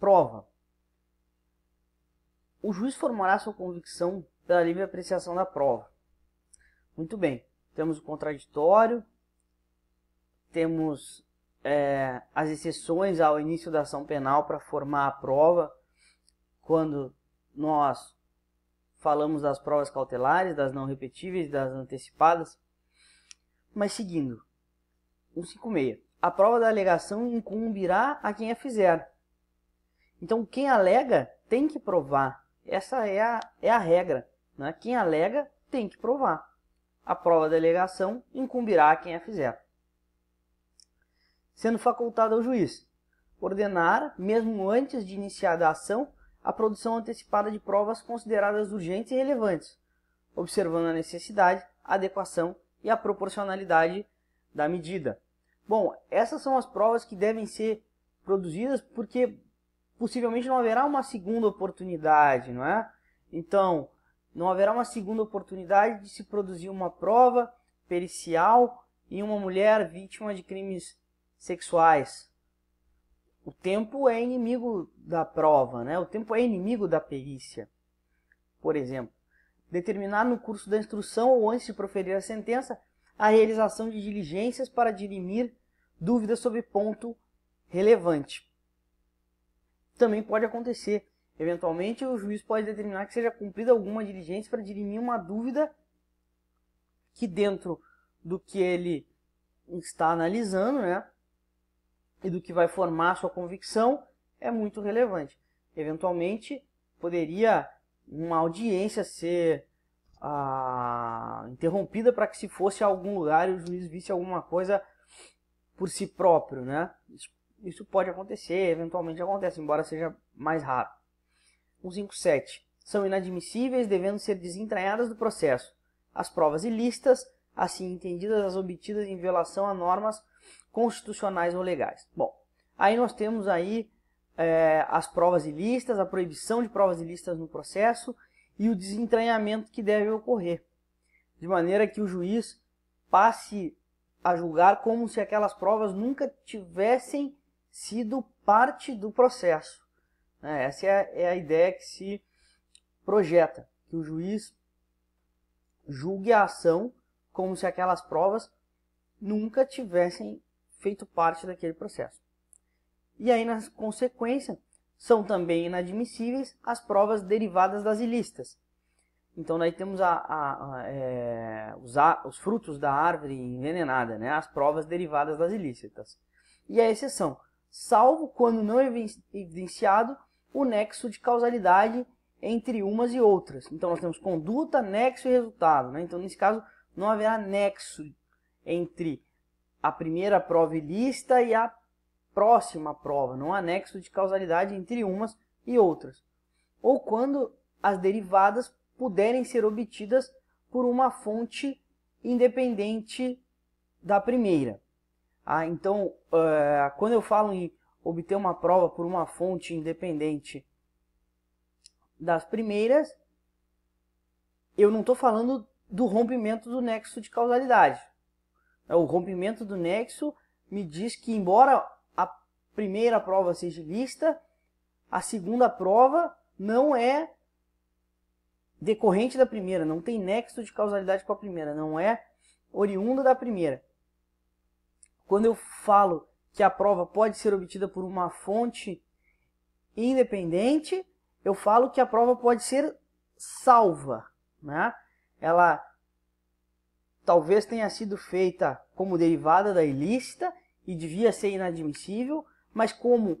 prova. O juiz formará sua convicção pela livre apreciação da prova. Muito bem, temos o contraditório, temos é, as exceções ao início da ação penal para formar a prova, quando nós falamos das provas cautelares, das não repetíveis, das antecipadas. Mas seguindo, 156. A prova da alegação incumbirá a quem a fizer, então, quem alega tem que provar. Essa é a, é a regra. Né? Quem alega tem que provar. A prova da alegação incumbirá a quem a fizer. Sendo facultado ao juiz ordenar, mesmo antes de iniciada a ação, a produção antecipada de provas consideradas urgentes e relevantes, observando a necessidade, a adequação e a proporcionalidade da medida. Bom, essas são as provas que devem ser produzidas porque possivelmente não haverá uma segunda oportunidade, não é? Então, não haverá uma segunda oportunidade de se produzir uma prova pericial em uma mulher vítima de crimes sexuais. O tempo é inimigo da prova, né? O tempo é inimigo da perícia. Por exemplo, determinar no curso da instrução ou antes de proferir a sentença a realização de diligências para dirimir dúvidas sobre ponto relevante também pode acontecer. Eventualmente, o juiz pode determinar que seja cumprida alguma diligência para dirimir uma dúvida que dentro do que ele está analisando, né, e do que vai formar sua convicção, é muito relevante. Eventualmente, poderia uma audiência ser ah, interrompida para que se fosse a algum lugar e o juiz visse alguma coisa por si próprio, né? Isso isso pode acontecer, eventualmente acontece, embora seja mais raro. 157. São inadmissíveis, devendo ser desentranhadas do processo. As provas ilícitas, assim entendidas as obtidas em violação a normas constitucionais ou legais. Bom, aí nós temos aí é, as provas ilícitas, a proibição de provas ilícitas no processo e o desentranhamento que deve ocorrer, de maneira que o juiz passe a julgar como se aquelas provas nunca tivessem sido parte do processo. Né? Essa é, é a ideia que se projeta, que o juiz julgue a ação como se aquelas provas nunca tivessem feito parte daquele processo. E aí, na consequência, são também inadmissíveis as provas derivadas das ilícitas. Então, daí temos a, a, a, é, os, os, frutos da árvore envenenada, né? as provas derivadas das ilícitas. E a exceção, salvo quando não evidenciado o nexo de causalidade entre umas e outras. Então nós temos conduta, nexo e resultado. Né? Então nesse caso não haverá nexo entre a primeira prova ilícita e a próxima prova. Não há nexo de causalidade entre umas e outras. Ou quando as derivadas puderem ser obtidas por uma fonte independente da primeira. Ah, então, uh, quando eu falo em obter uma prova por uma fonte independente das primeiras, eu não estou falando do rompimento do nexo de causalidade. É, o rompimento do nexo me diz que, embora a primeira prova seja lista, a segunda prova não é decorrente da primeira, não tem nexo de causalidade com a primeira, não é oriunda da primeira. Quando eu falo que a prova pode ser obtida por uma fonte independente, eu falo que a prova pode ser salva. Né? Ela talvez tenha sido feita como derivada da ilícita e devia ser inadmissível, mas como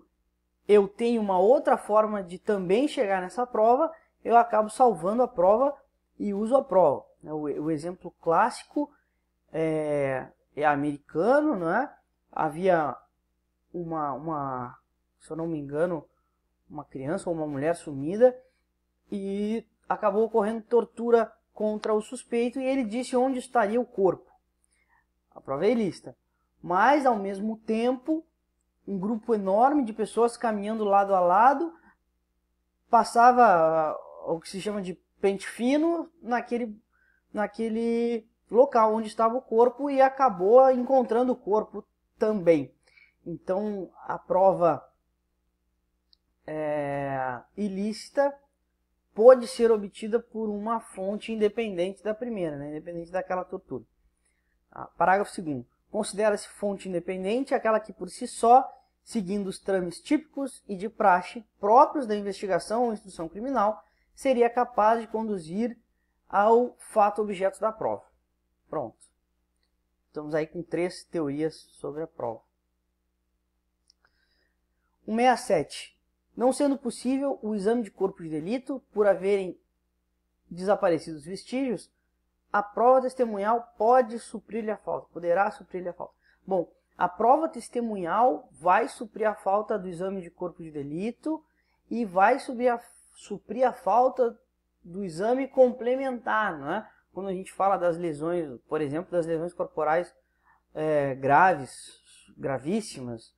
eu tenho uma outra forma de também chegar nessa prova, eu acabo salvando a prova e uso a prova. Né? O exemplo clássico é, é americano, né? Havia uma, uma, se eu não me engano, uma criança ou uma mulher sumida e acabou ocorrendo tortura contra o suspeito e ele disse onde estaria o corpo. A prova é lista. Mas, ao mesmo tempo, um grupo enorme de pessoas caminhando lado a lado passava o que se chama de pente fino naquele, naquele local onde estava o corpo e acabou encontrando o corpo também. Então a prova é, ilícita pode ser obtida por uma fonte independente da primeira, né? independente daquela tortura. Ah, parágrafo 2. Considera-se fonte independente aquela que por si só, seguindo os trâmites típicos e de praxe próprios da investigação ou instrução criminal, seria capaz de conduzir ao fato objeto da prova. Pronto. Estamos aí com três teorias sobre a prova. 167. Não sendo possível o exame de corpo de delito, por haverem desaparecido os vestígios, a prova testemunhal pode suprir-lhe a falta, poderá suprir-lhe a falta. Bom, a prova testemunhal vai suprir a falta do exame de corpo de delito e vai suprir a, suprir a falta do exame complementar, não é? quando a gente fala das lesões, por exemplo, das lesões corporais é, graves, gravíssimas,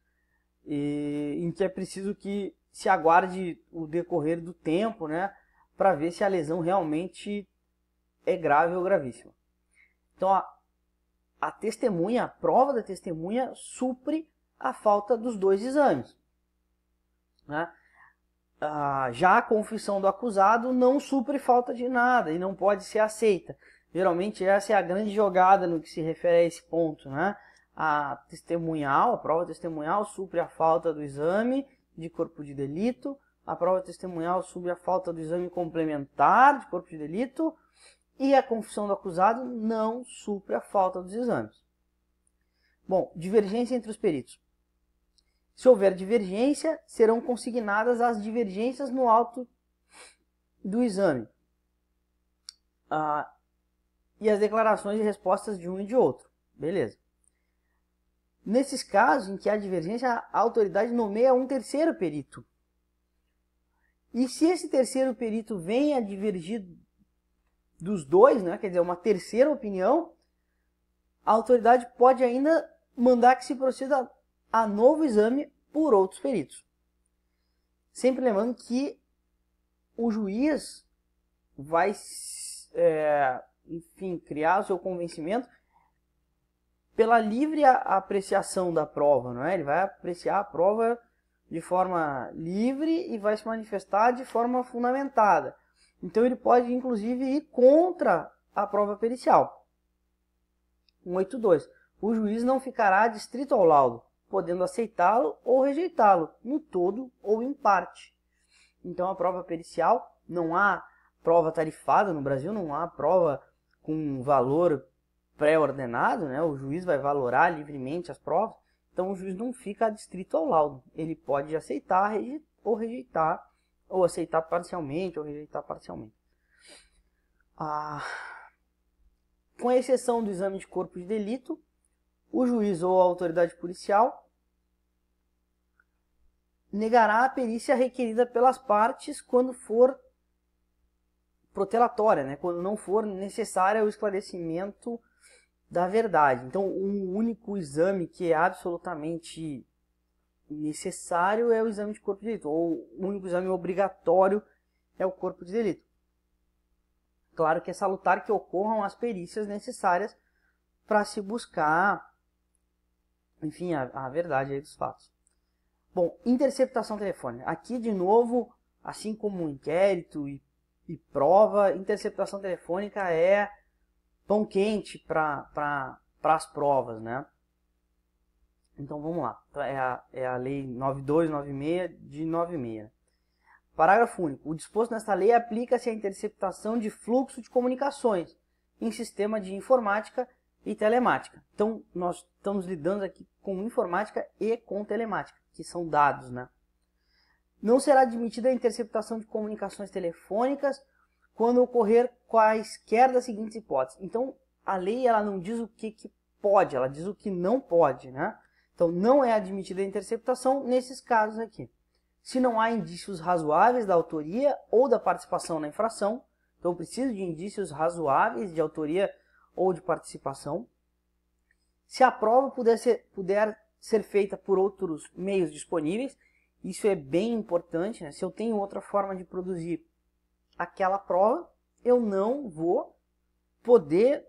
e, em que é preciso que se aguarde o decorrer do tempo, né, para ver se a lesão realmente é grave ou gravíssima. Então, a, a testemunha, a prova da testemunha supre a falta dos dois exames. Né? Ah, já a confissão do acusado não supre falta de nada e não pode ser aceita. Geralmente essa é a grande jogada no que se refere a esse ponto, né? A testemunhal, a prova testemunhal supre a falta do exame de corpo de delito, a prova testemunhal supre a falta do exame complementar de corpo de delito e a confissão do acusado não supre a falta dos exames. Bom, divergência entre os peritos. Se houver divergência, serão consignadas as divergências no auto do exame. Ah, e as declarações e respostas de um e de outro. Beleza. Nesses casos em que há divergência, a autoridade nomeia um terceiro perito. E se esse terceiro perito a divergir dos dois, né, quer dizer, uma terceira opinião, a autoridade pode ainda mandar que se proceda a novo exame por outros peritos. Sempre lembrando que o juiz vai, é, enfim, criar o seu convencimento pela livre apreciação da prova, não é? Ele vai apreciar a prova de forma livre e vai se manifestar de forma fundamentada. Então ele pode, inclusive, ir contra a prova pericial. 182. O juiz não ficará distrito ao laudo podendo aceitá-lo ou rejeitá-lo, no todo ou em parte. Então a prova pericial não há prova tarifada no Brasil, não há prova com valor pré-ordenado, né? O juiz vai valorar livremente as provas. Então o juiz não fica adstrito ao laudo. Ele pode aceitar ou rejeitar, ou aceitar parcialmente ou rejeitar parcialmente. Ah, com exceção do exame de corpo de delito, o juiz ou a autoridade policial negará a perícia requerida pelas partes quando for protelatória, né? quando não for necessário o esclarecimento da verdade. Então, um único exame que é absolutamente necessário é o exame de corpo de delito, ou o único exame obrigatório é o corpo de delito. Claro que é salutar que ocorram as perícias necessárias para se buscar, enfim, a, a verdade dos fatos. Bom, interceptação telefônica. Aqui, de novo, assim como inquérito e, e prova, interceptação telefônica é pão quente para pra, as provas, né? Então vamos lá, é a, é a lei 9296 de 96. Parágrafo único. O disposto nesta lei aplica-se à interceptação de fluxo de comunicações em sistema de informática e telemática. Então, nós estamos lidando aqui com informática e com telemática, que são dados, né? Não será admitida a interceptação de comunicações telefônicas quando ocorrer quaisquer das seguintes hipóteses. Então, a lei ela não diz o que, que pode, ela diz o que não pode, né? Então, não é admitida a interceptação nesses casos aqui. Se não há indícios razoáveis da autoria ou da participação na infração, então preciso de indícios razoáveis de autoria ou de participação, se a prova puder ser, puder ser feita por outros meios disponíveis, isso é bem importante, né? se eu tenho outra forma de produzir aquela prova, eu não vou poder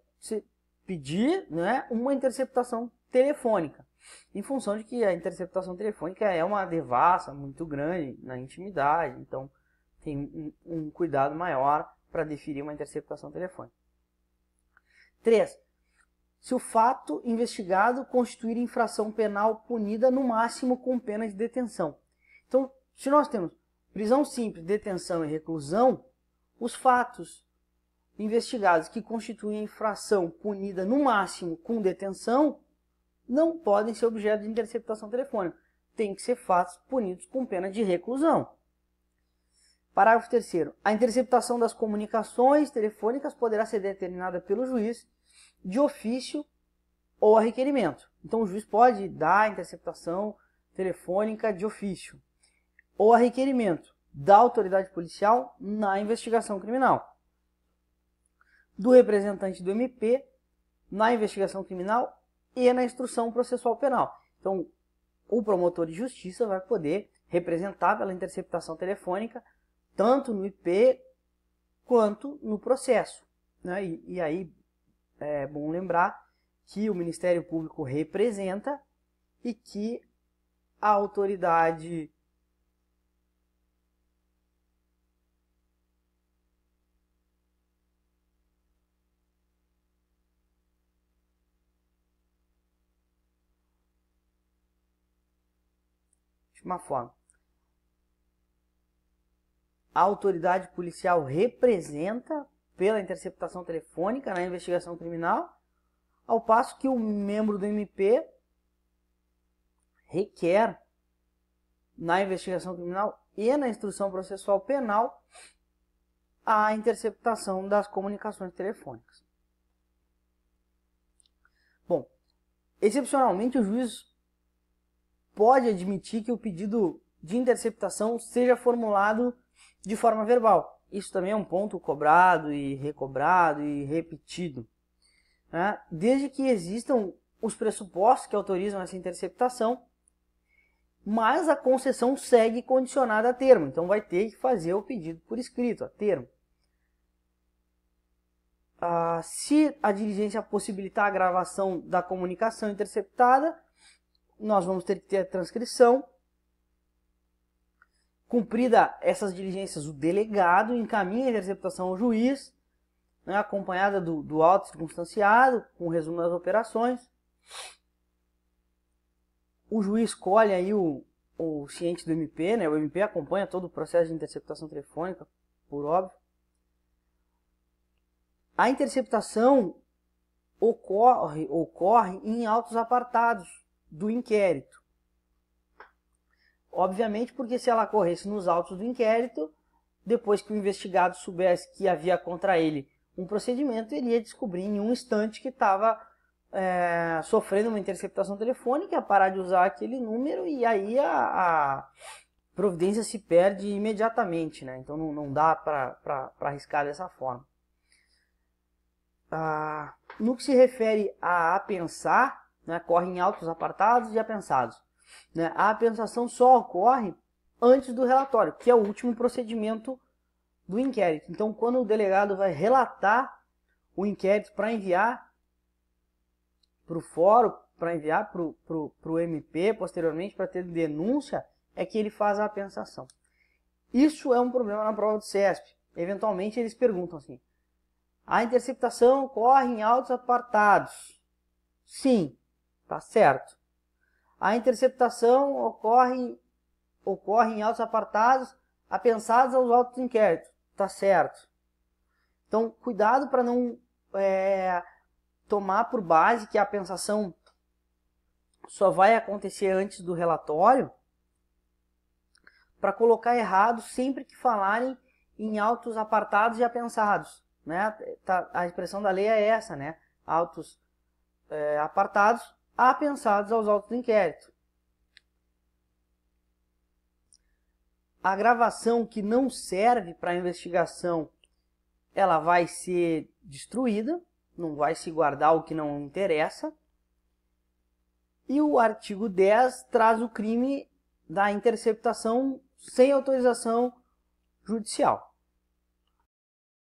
pedir né, uma interceptação telefônica, em função de que a interceptação telefônica é uma devassa muito grande na intimidade, então tem um, um cuidado maior para definir uma interceptação telefônica. 3. Se o fato investigado constituir infração penal punida no máximo com pena de detenção. Então, se nós temos prisão simples, detenção e reclusão, os fatos investigados que constituem infração punida no máximo com detenção não podem ser objeto de interceptação telefônica. Tem que ser fatos punidos com pena de reclusão. Parágrafo 3. A interceptação das comunicações telefônicas poderá ser determinada pelo juiz de ofício ou a requerimento. Então o juiz pode dar interceptação telefônica de ofício ou a requerimento da autoridade policial na investigação criminal, do representante do MP na investigação criminal e na instrução processual penal. Então, o promotor de justiça vai poder representar pela interceptação telefônica tanto no IP quanto no processo. Né? E, e aí é bom lembrar que o Ministério Público representa e que a autoridade de uma forma. A autoridade policial representa pela interceptação telefônica na investigação criminal, ao passo que o membro do MP requer na investigação criminal e na instrução processual penal a interceptação das comunicações telefônicas. Bom, excepcionalmente o juiz pode admitir que o pedido de interceptação seja formulado de forma verbal, isso também é um ponto cobrado e recobrado e repetido. Né? Desde que existam os pressupostos que autorizam essa interceptação, mas a concessão segue condicionada a termo. Então vai ter que fazer o pedido por escrito, a termo. Ah, se a diligência possibilitar a gravação da comunicação interceptada, nós vamos ter que ter a transcrição Cumprida essas diligências, o delegado encaminha a interceptação ao juiz, né, acompanhada do, do auto circunstanciado, com resumo das operações. O juiz escolhe aí o, o ciente do MP, né, o MP acompanha todo o processo de interceptação telefônica, por óbvio. A interceptação ocorre, ocorre em autos apartados do inquérito. Obviamente, porque se ela corresse nos autos do inquérito, depois que o investigado soubesse que havia contra ele um procedimento, ele ia descobrir em um instante que estava é, sofrendo uma interceptação telefônica, ia parar de usar aquele número e aí a, a providência se perde imediatamente. Né? Então não, não dá para arriscar dessa forma. Ah, no que se refere a pensar né, corre em altos apartados e apensados. Né? A apensação só ocorre antes do relatório, que é o último procedimento do inquérito. Então, quando o delegado vai relatar o inquérito para enviar para o fórum, para enviar para o MP posteriormente, para ter denúncia, é que ele faz a apensação. Isso é um problema na prova do CESP. Eventualmente eles perguntam assim, a interceptação ocorre em altos apartados. Sim, tá certo. A interceptação ocorre, ocorre em autos apartados, apensados aos autos inquéritos. Tá certo. Então, cuidado para não é, tomar por base que a pensação só vai acontecer antes do relatório, para colocar errado sempre que falarem em autos apartados e apensados. Né? Tá, a expressão da lei é essa, né? Autos é, apartados apensados aos autos do inquérito. A gravação que não serve para a investigação, ela vai ser destruída, não vai se guardar o que não interessa. E o artigo 10 traz o crime da interceptação sem autorização judicial.